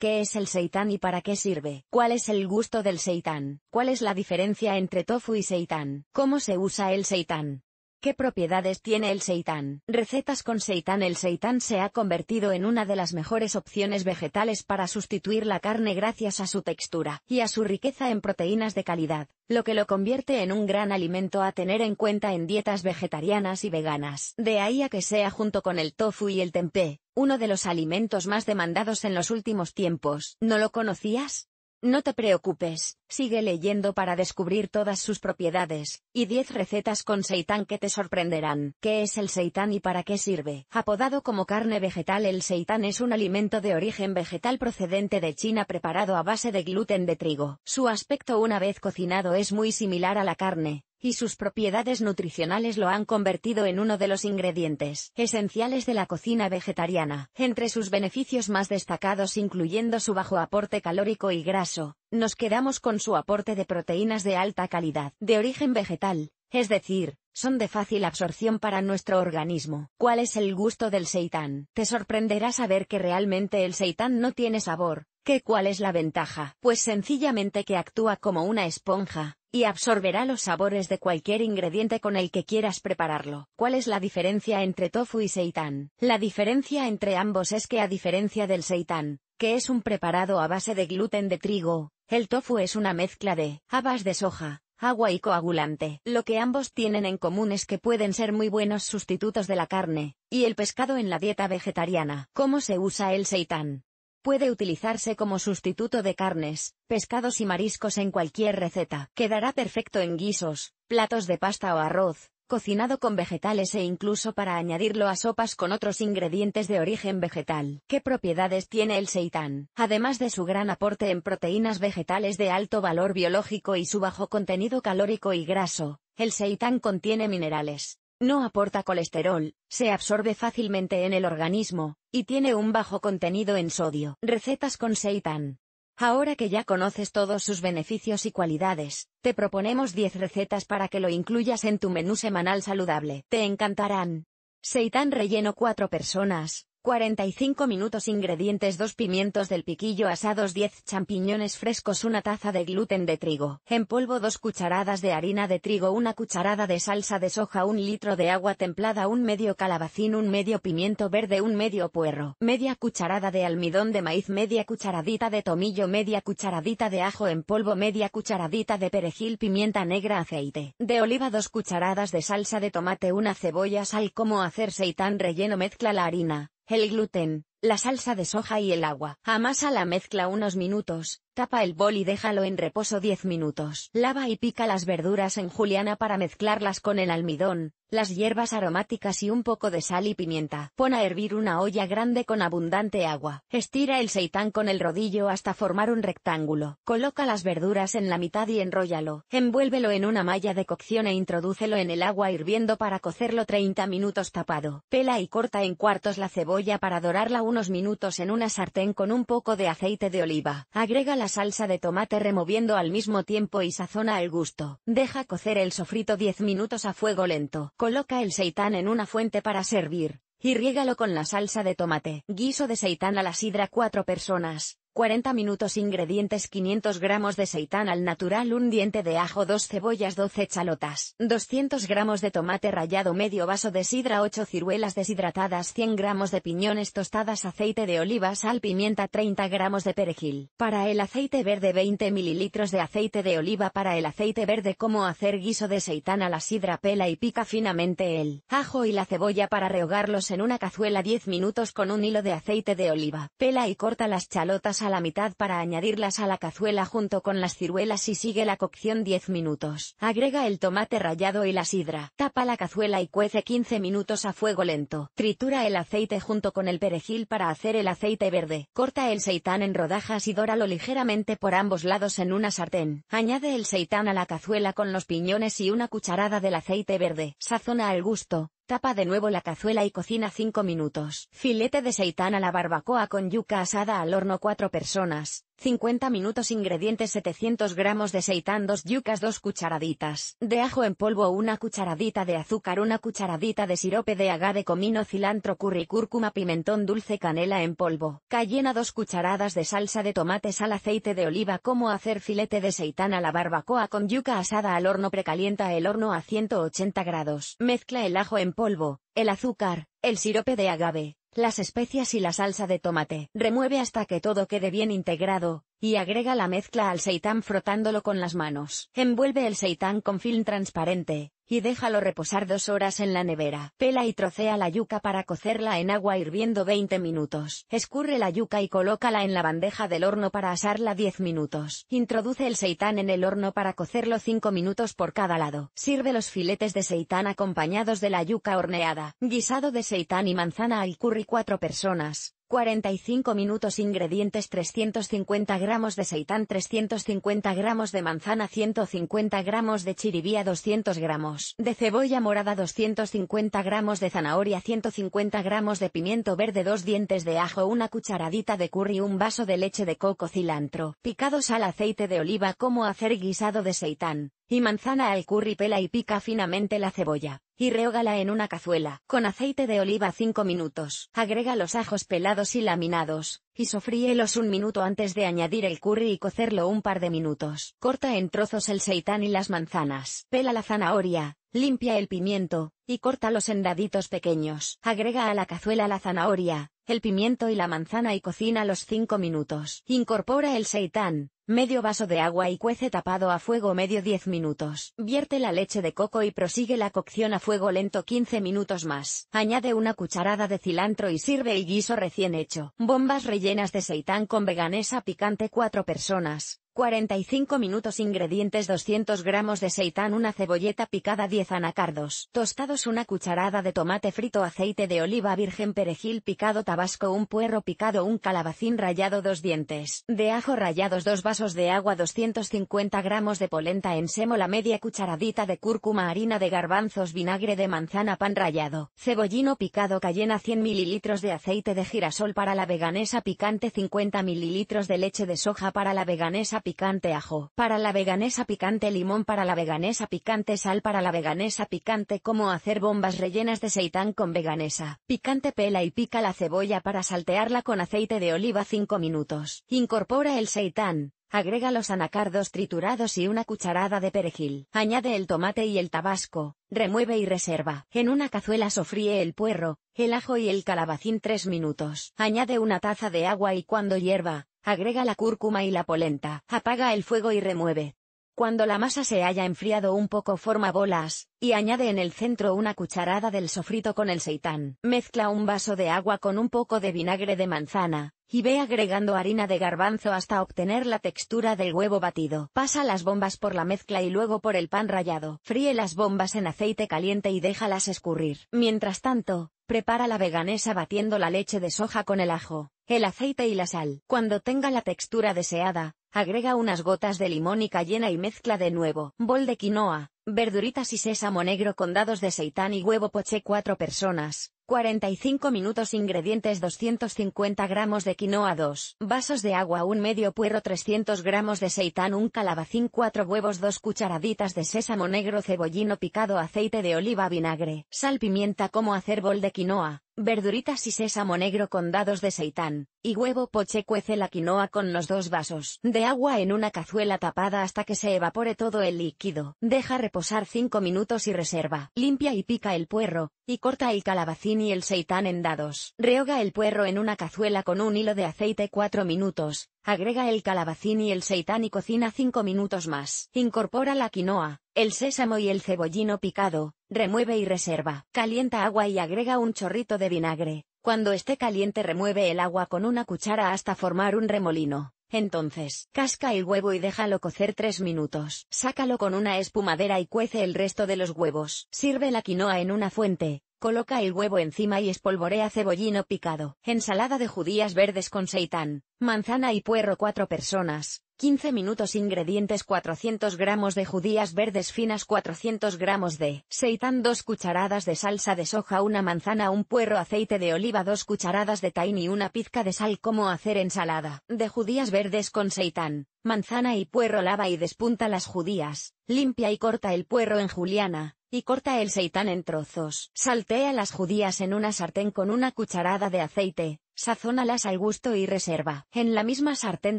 ¿Qué es el seitán y para qué sirve? ¿Cuál es el gusto del seitán? ¿Cuál es la diferencia entre tofu y seitán? ¿Cómo se usa el seitán? ¿Qué propiedades tiene el seitán? Recetas con seitán El seitán se ha convertido en una de las mejores opciones vegetales para sustituir la carne gracias a su textura y a su riqueza en proteínas de calidad, lo que lo convierte en un gran alimento a tener en cuenta en dietas vegetarianas y veganas. De ahí a que sea junto con el tofu y el tempeh, uno de los alimentos más demandados en los últimos tiempos. ¿No lo conocías? No te preocupes, sigue leyendo para descubrir todas sus propiedades, y 10 recetas con seitán que te sorprenderán. ¿Qué es el seitán y para qué sirve? Apodado como carne vegetal el seitán es un alimento de origen vegetal procedente de China preparado a base de gluten de trigo. Su aspecto una vez cocinado es muy similar a la carne, y sus propiedades nutricionales lo han convertido en uno de los ingredientes esenciales de la cocina vegetariana. Entre sus beneficios más destacados incluyendo su bajo aporte calórico y graso, nos quedamos con su aporte de proteínas de alta calidad, de origen vegetal, es decir, son de fácil absorción para nuestro organismo. ¿Cuál es el gusto del seitán? Te sorprenderá saber que realmente el seitán no tiene sabor. ¿Qué cuál es la ventaja? Pues sencillamente que actúa como una esponja, y absorberá los sabores de cualquier ingrediente con el que quieras prepararlo. ¿Cuál es la diferencia entre tofu y seitán? La diferencia entre ambos es que a diferencia del seitán, que es un preparado a base de gluten de trigo, el tofu es una mezcla de habas de soja, agua y coagulante. Lo que ambos tienen en común es que pueden ser muy buenos sustitutos de la carne, y el pescado en la dieta vegetariana. ¿Cómo se usa el seitán? Puede utilizarse como sustituto de carnes, pescados y mariscos en cualquier receta. Quedará perfecto en guisos, platos de pasta o arroz, cocinado con vegetales e incluso para añadirlo a sopas con otros ingredientes de origen vegetal. ¿Qué propiedades tiene el seitán? Además de su gran aporte en proteínas vegetales de alto valor biológico y su bajo contenido calórico y graso, el seitán contiene minerales. No aporta colesterol, se absorbe fácilmente en el organismo, y tiene un bajo contenido en sodio. Recetas con seitan. Ahora que ya conoces todos sus beneficios y cualidades, te proponemos 10 recetas para que lo incluyas en tu menú semanal saludable. Te encantarán. Seitan relleno cuatro personas, 45 minutos Ingredientes 2 pimientos del piquillo asados 10 champiñones frescos 1 taza de gluten de trigo en polvo 2 cucharadas de harina de trigo 1 cucharada de salsa de soja 1 litro de agua templada 1 medio calabacín 1 medio pimiento verde 1 medio puerro media cucharada de almidón de maíz media cucharadita de tomillo media cucharadita de ajo en polvo media cucharadita de perejil pimienta negra aceite de oliva 2 cucharadas de salsa de tomate una cebolla sal como hacer tan relleno mezcla la harina el gluten la salsa de soja y el agua. Amasa la mezcla unos minutos, tapa el bol y déjalo en reposo 10 minutos. Lava y pica las verduras en juliana para mezclarlas con el almidón, las hierbas aromáticas y un poco de sal y pimienta. Pon a hervir una olla grande con abundante agua. Estira el seitán con el rodillo hasta formar un rectángulo. Coloca las verduras en la mitad y enróllalo. Envuélvelo en una malla de cocción e introdúcelo en el agua hirviendo para cocerlo 30 minutos tapado. Pela y corta en cuartos la cebolla para dorarla unos minutos en una sartén con un poco de aceite de oliva. Agrega la salsa de tomate removiendo al mismo tiempo y sazona al gusto. Deja cocer el sofrito 10 minutos a fuego lento. Coloca el seitán en una fuente para servir. Y riégalo con la salsa de tomate. Guiso de seitán a la sidra 4 personas. 40 minutos Ingredientes 500 gramos de seitán al natural Un diente de ajo 2 cebollas 12 chalotas 200 gramos de tomate rallado Medio vaso de sidra 8 ciruelas deshidratadas 100 gramos de piñones tostadas Aceite de oliva Sal pimienta 30 gramos de perejil Para el aceite verde 20 mililitros de aceite de oliva Para el aceite verde Cómo hacer guiso de seitán a la sidra Pela y pica finamente el ajo y la cebolla para rehogarlos en una cazuela 10 minutos con un hilo de aceite de oliva Pela y corta las chalotas al la mitad para añadirlas a la cazuela junto con las ciruelas y sigue la cocción 10 minutos. Agrega el tomate rallado y la sidra. Tapa la cazuela y cuece 15 minutos a fuego lento. Tritura el aceite junto con el perejil para hacer el aceite verde. Corta el seitán en rodajas y dóralo ligeramente por ambos lados en una sartén. Añade el seitán a la cazuela con los piñones y una cucharada del aceite verde. Sazona al gusto, Tapa de nuevo la cazuela y cocina 5 minutos. Filete de seitán a la barbacoa con yuca asada al horno 4 personas. 50 minutos Ingredientes 700 gramos de seitán 2 yucas 2 cucharaditas de ajo en polvo 1 cucharadita de azúcar 1 cucharadita de sirope de agave comino cilantro curry cúrcuma pimentón dulce canela en polvo cayena 2 cucharadas de salsa de tomate sal aceite de oliva Cómo hacer filete de seitán a la barbacoa con yuca asada al horno precalienta el horno a 180 grados mezcla el ajo en polvo el azúcar, el sirope de agave, las especias y la salsa de tomate. Remueve hasta que todo quede bien integrado, y agrega la mezcla al seitán frotándolo con las manos. Envuelve el seitán con film transparente, y déjalo reposar dos horas en la nevera. Pela y trocea la yuca para cocerla en agua hirviendo 20 minutos. Escurre la yuca y colócala en la bandeja del horno para asarla 10 minutos. Introduce el seitán en el horno para cocerlo 5 minutos por cada lado. Sirve los filetes de seitán acompañados de la yuca horneada. Guisado de seitán y manzana al curry 4 personas. 45 minutos Ingredientes 350 gramos de seitán 350 gramos de manzana 150 gramos de chiribía 200 gramos de cebolla morada 250 gramos de zanahoria 150 gramos de pimiento verde 2 dientes de ajo una cucharadita de curry un vaso de leche de coco cilantro picados al aceite de oliva como hacer guisado de seitán y manzana al curry pela y pica finamente la cebolla y reógala en una cazuela, con aceite de oliva 5 minutos. Agrega los ajos pelados y laminados, y sofríelos un minuto antes de añadir el curry y cocerlo un par de minutos. Corta en trozos el seitán y las manzanas. Pela la zanahoria, limpia el pimiento, y corta los endaditos pequeños. Agrega a la cazuela la zanahoria, el pimiento y la manzana y cocina los 5 minutos. Incorpora el seitán, medio vaso de agua y cuece tapado a fuego medio 10 minutos. Vierte la leche de coco y prosigue la cocción a fuego lento 15 minutos más. Añade una cucharada de cilantro y sirve el guiso recién hecho. Bombas rellenas de seitán con veganesa picante 4 personas. 45 minutos Ingredientes 200 gramos de seitán Una cebolleta picada 10 anacardos Tostados Una cucharada de tomate frito Aceite de oliva virgen Perejil picado Tabasco Un puerro picado Un calabacín rallado Dos dientes de ajo rallados Dos vasos de agua 250 gramos de polenta en sémola Media cucharadita de cúrcuma Harina de garbanzos Vinagre de manzana Pan rallado Cebollino picado Cayena 100 mililitros de aceite de girasol Para la veganesa picante 50 mililitros de leche de soja Para la veganesa picante ajo, para la veganesa picante limón, para la veganesa picante sal, para la veganesa picante cómo hacer bombas rellenas de seitán con veganesa, picante pela y pica la cebolla para saltearla con aceite de oliva 5 minutos. Incorpora el seitán, agrega los anacardos triturados y una cucharada de perejil. Añade el tomate y el tabasco, remueve y reserva. En una cazuela sofríe el puerro, el ajo y el calabacín 3 minutos. Añade una taza de agua y cuando hierva, Agrega la cúrcuma y la polenta, apaga el fuego y remueve. Cuando la masa se haya enfriado un poco forma bolas, y añade en el centro una cucharada del sofrito con el seitán. Mezcla un vaso de agua con un poco de vinagre de manzana, y ve agregando harina de garbanzo hasta obtener la textura del huevo batido. Pasa las bombas por la mezcla y luego por el pan rallado. Fríe las bombas en aceite caliente y déjalas escurrir. Mientras tanto, prepara la veganesa batiendo la leche de soja con el ajo, el aceite y la sal. Cuando tenga la textura deseada, Agrega unas gotas de limón y cayena y mezcla de nuevo. Bol de quinoa, verduritas y sésamo negro con dados de seitán y huevo poché 4 personas. 45 minutos Ingredientes 250 gramos de quinoa 2 vasos de agua un medio puerro 300 gramos de seitán un calabacín 4 huevos 2 cucharaditas de sésamo negro cebollino picado aceite de oliva vinagre sal pimienta cómo hacer bol de quinoa verduritas y sésamo negro con dados de seitán, y huevo poche cuece la quinoa con los dos vasos de agua en una cazuela tapada hasta que se evapore todo el líquido. Deja reposar 5 minutos y reserva. Limpia y pica el puerro, y corta el calabacín y el seitán en dados. Rehoga el puerro en una cazuela con un hilo de aceite 4 minutos, Agrega el calabacín y el seitán y cocina 5 minutos más. Incorpora la quinoa, el sésamo y el cebollino picado, remueve y reserva. Calienta agua y agrega un chorrito de vinagre. Cuando esté caliente remueve el agua con una cuchara hasta formar un remolino. Entonces, casca el huevo y déjalo cocer 3 minutos. Sácalo con una espumadera y cuece el resto de los huevos. Sirve la quinoa en una fuente, Coloca el huevo encima y espolvorea cebollino picado. Ensalada de judías verdes con seitán, manzana y puerro cuatro personas. 15 minutos Ingredientes 400 gramos de judías verdes finas 400 gramos de seitan 2 cucharadas de salsa de soja una manzana un puerro aceite de oliva 2 cucharadas de tahini una pizca de sal Como hacer ensalada de judías verdes con seitan, manzana y puerro Lava y despunta las judías, limpia y corta el puerro en juliana, y corta el seitán en trozos. Saltea las judías en una sartén con una cucharada de aceite, Sazónalas al gusto y reserva. En la misma sartén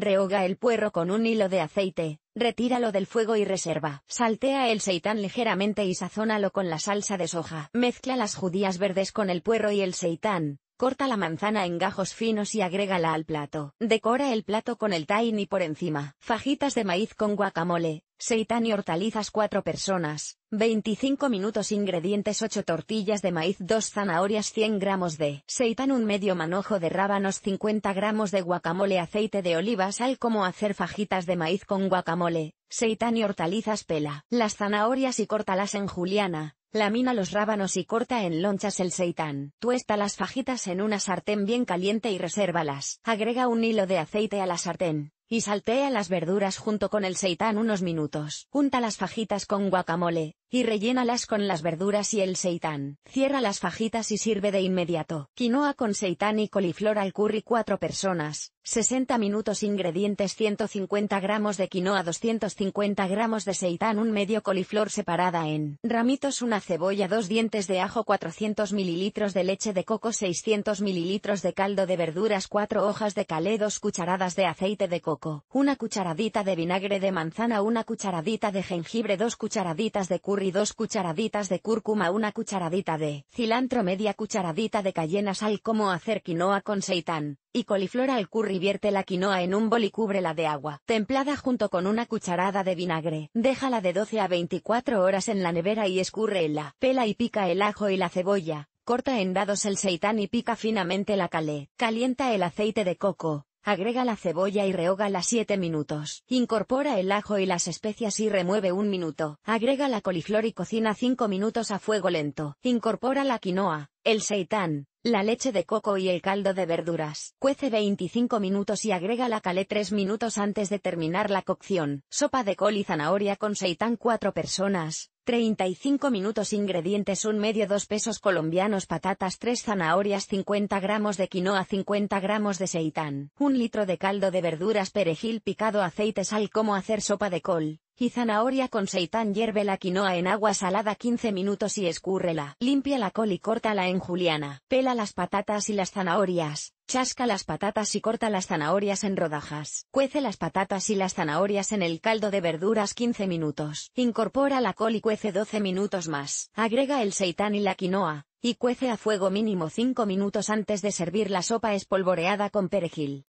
rehoga el puerro con un hilo de aceite, retíralo del fuego y reserva. Saltea el seitán ligeramente y sazónalo con la salsa de soja. Mezcla las judías verdes con el puerro y el seitán. Corta la manzana en gajos finos y agrégala al plato. Decora el plato con el y por encima. Fajitas de maíz con guacamole, seitan y hortalizas 4 personas, 25 minutos ingredientes 8 tortillas de maíz 2 zanahorias 100 gramos de seitan un medio manojo de rábanos 50 gramos de guacamole aceite de oliva sal como hacer fajitas de maíz con guacamole, seitan y hortalizas pela las zanahorias y córtalas en juliana, Lamina los rábanos y corta en lonchas el seitán. Tuesta las fajitas en una sartén bien caliente y resérvalas. Agrega un hilo de aceite a la sartén y saltea las verduras junto con el seitán unos minutos. Junta las fajitas con guacamole, y rellénalas con las verduras y el seitán. Cierra las fajitas y sirve de inmediato. Quinoa con seitán y coliflor al curry 4 personas, 60 minutos ingredientes 150 gramos de quinoa 250 gramos de seitán un medio coliflor separada en ramitos una cebolla dos dientes de ajo 400 mililitros de leche de coco 600 mililitros de caldo de verduras 4 hojas de calé 2 cucharadas de aceite de coco, una cucharadita de vinagre de manzana una cucharadita de jengibre 2 cucharaditas de curry y dos cucharaditas de cúrcuma una cucharadita de cilantro media cucharadita de cayena sal como hacer quinoa con seitán y coliflor al curry vierte la quinoa en un bol y cúbrela de agua templada junto con una cucharada de vinagre. Déjala de 12 a 24 horas en la nevera y la Pela y pica el ajo y la cebolla. Corta en dados el seitán y pica finamente la calé. Calienta el aceite de coco, Agrega la cebolla y las 7 minutos. Incorpora el ajo y las especias y remueve un minuto. Agrega la coliflor y cocina 5 minutos a fuego lento. Incorpora la quinoa, el seitán, la leche de coco y el caldo de verduras. Cuece 25 minutos y agrega la calé 3 minutos antes de terminar la cocción. Sopa de col y zanahoria con seitán 4 personas. 35 minutos Ingredientes 1 medio 2 pesos colombianos Patatas 3 zanahorias 50 gramos de quinoa 50 gramos de seitán 1 litro de caldo de verduras Perejil picado Aceite Sal Cómo hacer sopa de col y zanahoria con seitán hierve la quinoa en agua salada 15 minutos y escúrrela. Limpia la col y córtala en juliana. Pela las patatas y las zanahorias. Chasca las patatas y corta las zanahorias en rodajas. Cuece las patatas y las zanahorias en el caldo de verduras 15 minutos. Incorpora la col y cuece 12 minutos más. Agrega el seitán y la quinoa, y cuece a fuego mínimo 5 minutos antes de servir la sopa espolvoreada con perejil.